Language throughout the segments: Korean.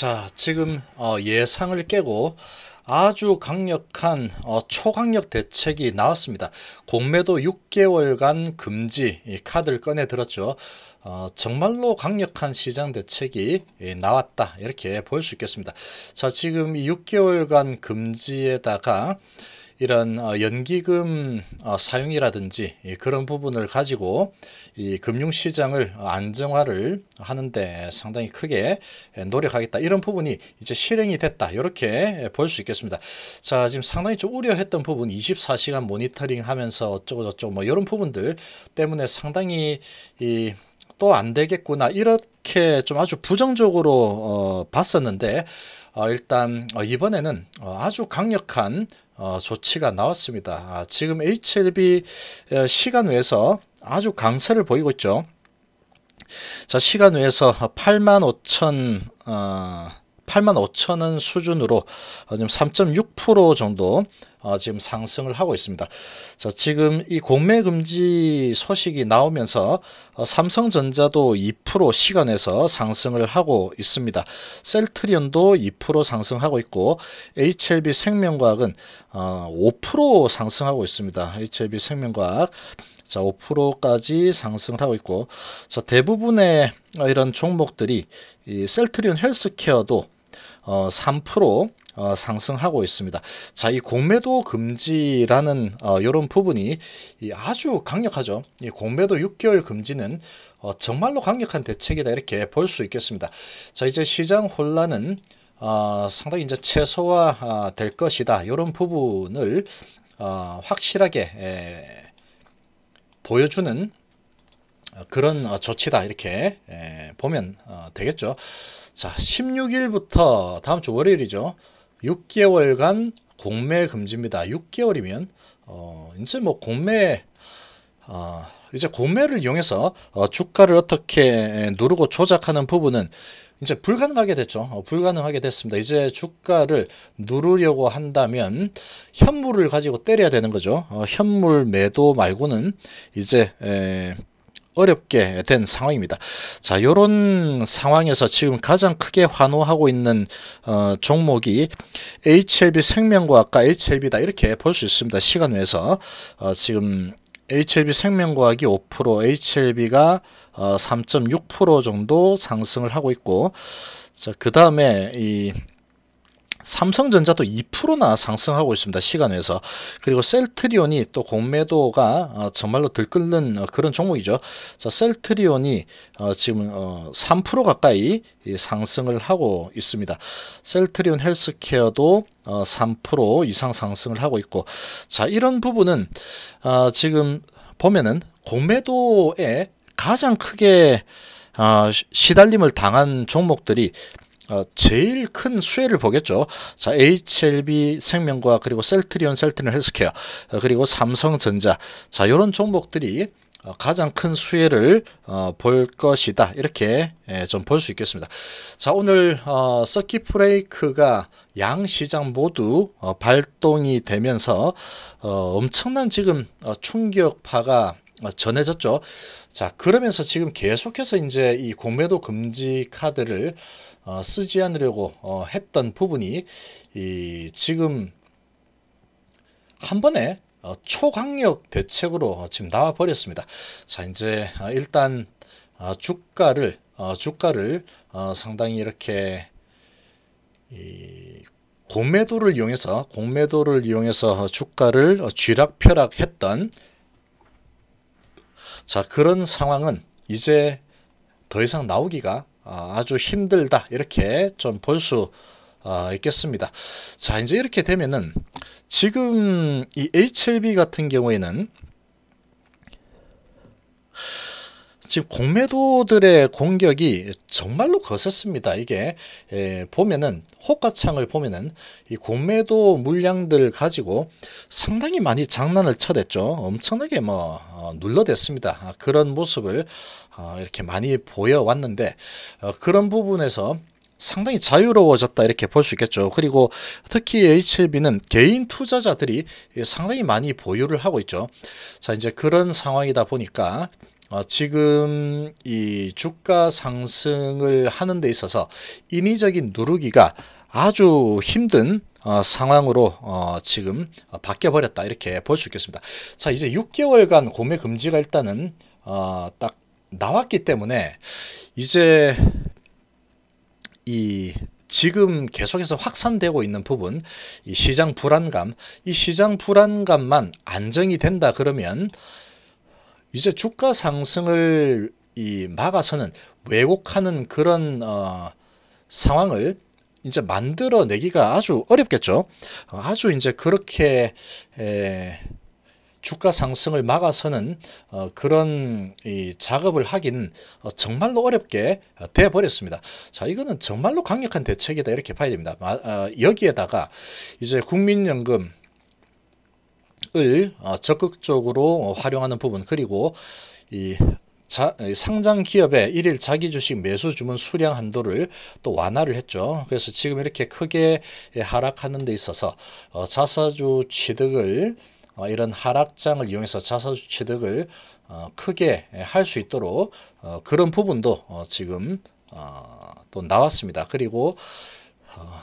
자, 지금 어, 예상을 깨고 아주 강력한 어, 초강력 대책이 나왔습니다. 공매도 6개월간 금지 카드를 꺼내 들었죠. 어, 정말로 강력한 시장 대책이 나왔다 이렇게 볼 수 있겠습니다. 자 지금 6개월간 금지에다가 이런 어, 연기금 어, 사용이라든지 그런 부분을 가지고 이 금융시장을 안정화를 하는데 상당히 크게 노력하겠다 이런 부분이 이제 실행이 됐다 이렇게 볼 수 있겠습니다 자 지금 상당히 좀 우려했던 부분 24시간 모니터링 하면서 어쩌고 저쩌고 뭐 이런 부분들 때문에 상당히 이 또 안 되겠구나 이렇게 좀 아주 부정적으로 어, 봤었는데 어, 일단 어, 이번에는 아주 강력한 어, 조치가 나왔습니다. 아, 지금 HLB 어, 시간 외에서 아주 강세를 보이고 있죠. 자 시간 외에서 85,000 어, 8만 5천 원 수준으로 어, 지금 3.6% 정도 어, 지금 상승을 하고 있습니다. 자, 지금 이 공매 금지 소식이 나오면서 어, 삼성전자도 2% 시간에서 상승을 하고 있습니다. 셀트리온도 2% 상승하고 있고 HLB 생명과학은 5% 상승하고 있습니다. HLB 생명과학 자, 5%까지 상승을 하고 있고, 자, 대부분의 이런 종목들이 이 셀트리온 헬스케어도 어, 3% 어, 상승하고 있습니다. 자, 이 공매도 금지라는 어, 이런 부분이 아주 강력하죠. 이 공매도 6개월 금지는 어, 정말로 강력한 대책이다 이렇게 볼 수 있겠습니다. 자, 이제 시장 혼란은 어, 상당히 이제 최소화될 아, 것이다. 이런 부분을 어, 확실하게 에, 보여주는 어, 그런 어, 조치다 이렇게 예, 보면 어, 되겠죠. 자, 16일부터 다음 주 월요일이죠. 6개월간 공매 금지입니다. 6개월이면 어, 이제 뭐 공매 어, 이제 공매를 이용해서 어, 주가를 어떻게 예, 누르고 조작하는 부분은 이제 불가능하게 됐죠. 어, 불가능하게 됐습니다. 이제 주가를 누르려고 한다면 현물을 가지고 때려야 되는 거죠. 어, 현물 매도 말고는 이제 에, 예, 어렵게 된 상황입니다. 자, 이런 상황에서 지금 가장 크게 환호하고 있는 어, 종목이 HLB 생명과학과 HLB다 이렇게 볼 수 있습니다. 시간 외에서 어, 지금 HLB 생명과학이 5%, HLB가 어, 3.6% 정도 상승을 하고 있고, 자, 그 다음에 이 삼성전자도 2%나 상승하고 있습니다. 시간에서. 그리고 셀트리온이 또 공매도가 어, 정말로 들끓는 어, 그런 종목이죠. 자, 셀트리온이 어, 지금 3% 가까이 상승을 하고 있습니다. 셀트리온 헬스케어도 3% 이상 상승을 하고 있고 자, 이런 부분은 지금 보면은 공매도에 가장 크게 시달림을 당한 종목들이 어, 제일 큰 수혜를 보겠죠. 자, HLB 생명과 그리고 셀트리온, 셀트리온 헬스케어, 어, 그리고 삼성전자. 자, 이런 종목들이 어, 가장 큰 수혜를 볼 것이다. 이렇게 예, 좀볼 수 있겠습니다. 자, 오늘 서킷 브레이크가 양 시장 모두 발동이 되면서 엄청난 지금 충격파가 아, 전해졌죠. 자, 그러면서 지금 계속해서 이제 이 공매도 금지 카드를 어, 쓰지 않으려고 어, 했던 부분이 이 지금 한 번에 어, 초강력 대책으로 어, 지금 나와 버렸습니다. 자, 이제 어, 일단 어, 주가를 주가를 상당히 이렇게 이 공매도를 이용해서 공매도를 이용해서 주가를 쥐락펴락했던 자, 그런 상황은 이제 더 이상 나오기가 아, 아주 힘들다. 이렇게 좀 볼수 아, 있겠습니다. 자, 이제 이렇게 되면은 지금 이 HLB 같은 경우에는 지금 공매도들의 공격이 정말로 거셌습니다. 이게 예, 보면은 호가창을 보면은 이 공매도 물량들 가지고 상당히 많이 장난을 쳐댔죠. 엄청나게 뭐 어, 눌러댔습니다. 아, 그런 모습을 어, 이렇게 많이 보여왔는데 어, 그런 부분에서 상당히 자유로워졌다 이렇게 볼 수 있겠죠. 그리고 특히 HLB는 개인 투자자들이 상당히 많이 보유를 하고 있죠. 자 이제 그런 상황이다 보니까 아, 지금 이 주가 상승을 하는 데 있어서 인위적인 누르기가 아주 힘든 어, 상황으로 어, 지금 바뀌어버렸다 이렇게 볼 수 있겠습니다. 자 이제 6개월간 공매 금지가 일단은 어, 딱 나왔기 때문에 이제 이 지금 계속해서 확산되고 있는 부분 이 시장 불안감 이 시장 불안감만 안정이 된다 그러면 이제 주가 상승을 이 막아서는 왜곡하는 그런 어, 상황을 이제 만들어내기가 아주 어렵겠죠. 아주 이제 그렇게 에, 주가 상승을 막아서는 어, 그런 이 작업을 하긴 어, 정말로 어렵게 돼 버렸습니다. 자, 이거는 정말로 강력한 대책이다 이렇게 봐야 됩니다. 마, 어, 여기에다가 이제 국민연금 주식을 어, 적극적으로 활용하는 부분 그리고 이 자, 상장 기업의 일일 자기 주식 매수 주문 수량 한도를 또 완화를 했죠. 그래서 지금 이렇게 크게 예, 하락하는 데 있어서 어, 자사주 취득을 어, 이런 하락장을 이용해서 자사주 취득을 크게 할 수 있도록 그런 부분도 지금 또 나왔습니다. 그리고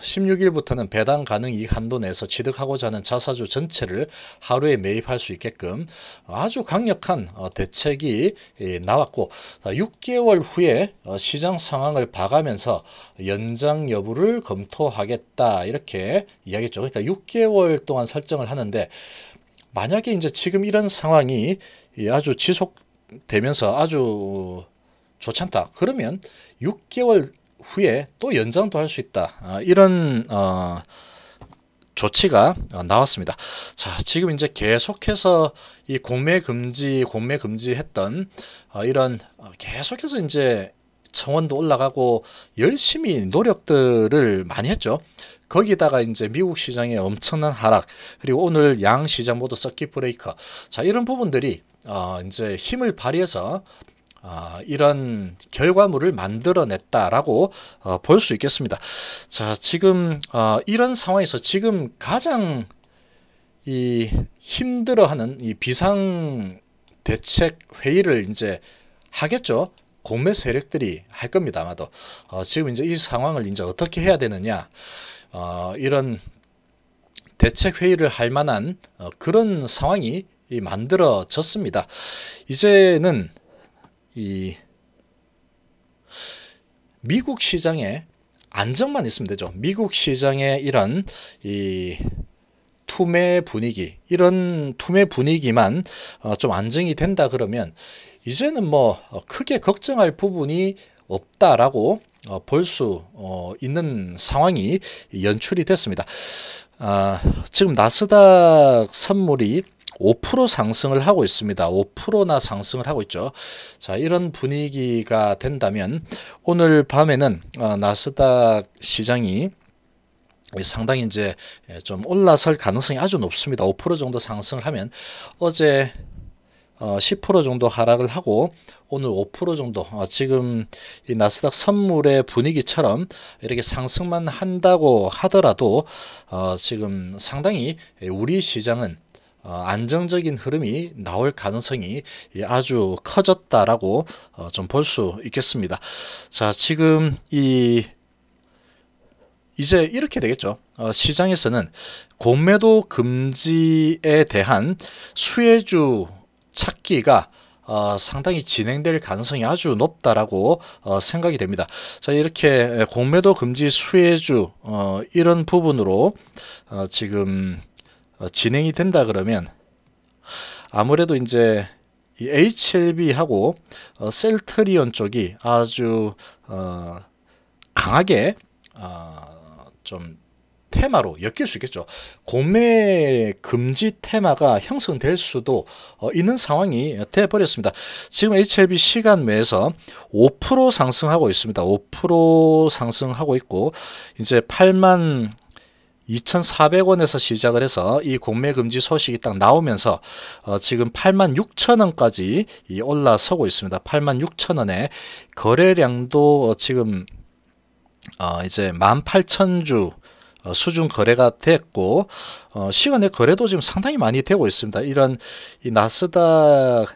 16일부터는 배당 가능 이 한도 내에서 취득하고자 하는 자사주 전체를 하루에 매입할 수 있게끔 아주 강력한 어, 대책이 예, 나왔고 6개월 어, 후에 어, 시장 상황을 봐가면서 연장 여부를 검토하겠다 이렇게 이야기했죠. 그러니까 6개월 동안 설정을 하는데 만약에 이제 지금 이런 상황이 예, 아주 지속되면서 아주 좋지 않다. 그러면 6개월 후에 또 연장도 할 수 있다. 아, 이런 어, 조치가 어, 나왔습니다. 자, 지금 이제 계속해서 이 공매 금지, 공매 금지했던 어, 이런 어, 계속해서 이제 청원도 올라가고 열심히 노력들을 많이 했죠. 거기다가 이제 미국 시장의 엄청난 하락 그리고 오늘 양 시장 모두 서킷 브레이커 자 이런 부분들이 어 이제 힘을 발휘해서 어, 이런 결과물을 만들어냈다라고 어, 볼수 있겠습니다. 자, 지금 어, 이런 상황에서 지금 가장 이 힘들어하는 이 비상 대책 회의를 이제 하겠죠. 공매 세력들이 할 겁니다. 아마도 어, 지금 이제 이 상황을 이제 어떻게 해야 되느냐 이런 대책 회의를 할 만한 그런 상황이 만들어졌습니다. 이제는 이 미국 시장에 안정만 있으면 되죠. 미국 시장에 이런 이 투매 분위기 이런 투매 분위기만 어, 좀 안정이 된다 그러면 이제는 뭐 어, 크게 걱정할 부분이 없다라고 어, 볼수 있는 상황이 연출이 됐습니다. 아, 지금 나스닥 선물이 5% 상승을 하고 있습니다. 5%나 상승을 하고 있죠. 자, 이런 분위기가 된다면 오늘 밤에는 어, 나스닥 시장이 상당히 이제 예, 좀 올라설 가능성이 아주 높습니다. 5% 정도 상승을 하면 어제 10% 어, 정도 하락을 하고 오늘 5% 정도 어, 지금 이 나스닥 선물의 분위기처럼 이렇게 상승만 한다고 하더라도 지금 상당히 우리 시장은 어, 안정적인 흐름이 나올 가능성이 예, 아주 커졌다라고 어, 좀볼 수 있겠습니다. 자, 지금 이 이제 이렇게 되겠죠. 어, 시장에서는 공매도 금지에 대한 수혜주 찾기가 어, 상당히 진행될 가능성이 아주 높다라고 어, 생각이 됩니다. 자 이렇게 공매도 금지 수혜주 어, 이런 부분으로 지금 어, 진행이 된다 그러면 아무래도 이제 이 HLB하고 어, 셀트리온 쪽이 아주 어, 강하게 어, 좀 테마로 엮일 수 있겠죠. 공매 금지 테마가 형성될 수도 어, 있는 상황이 돼버렸습니다. 지금 HLB 시간 외에서 5% 상승하고 있습니다. 5% 상승하고 있고 이제 8만 2,400원에서 시작을 해서 이 공매 금지 소식이 딱 나오면서 어 지금 86,000원까지 올라서고 있습니다. 86,000원에 거래량도 어, 지금 어 이제 18,000주 어, 수준 거래가 됐고 어 시간의 거래도 지금 상당히 많이 되고 있습니다. 이런 이 나스닥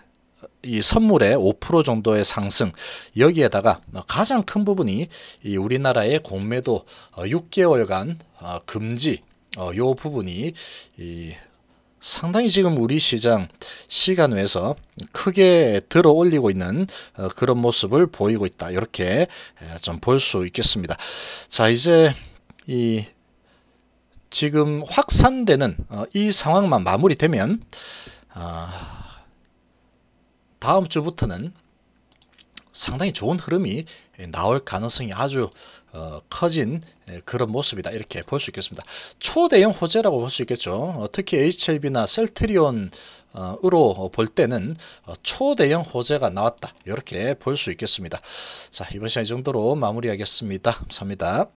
이 선물의 5% 정도의 상승 여기에다가 가장 큰 부분이 이 우리나라의 공매도 6개월간 어, 어, 금지 이 어, 부분이 이 상당히 지금 우리 시장 시간 외에서 크게 들어 올리고 있는 그런 모습을 보이고 있다. 이렇게 좀 볼 수 있겠습니다. 자, 이제 이 지금 확산되는 이 상황만 마무리되면 아, 다음 주부터는 상당히 좋은 흐름이 나올 가능성이 아주 어, 커진 그런 모습이다 이렇게 볼 수 있겠습니다. 초대형 호재라고 볼 수 있겠죠. 어, 특히 HLB나 셀트리온 어, 으로 볼 때는 초대형 호재가 나왔다 이렇게 볼 수 있겠습니다. 자 이번 시간 이 정도로 마무리하겠습니다. 감사합니다.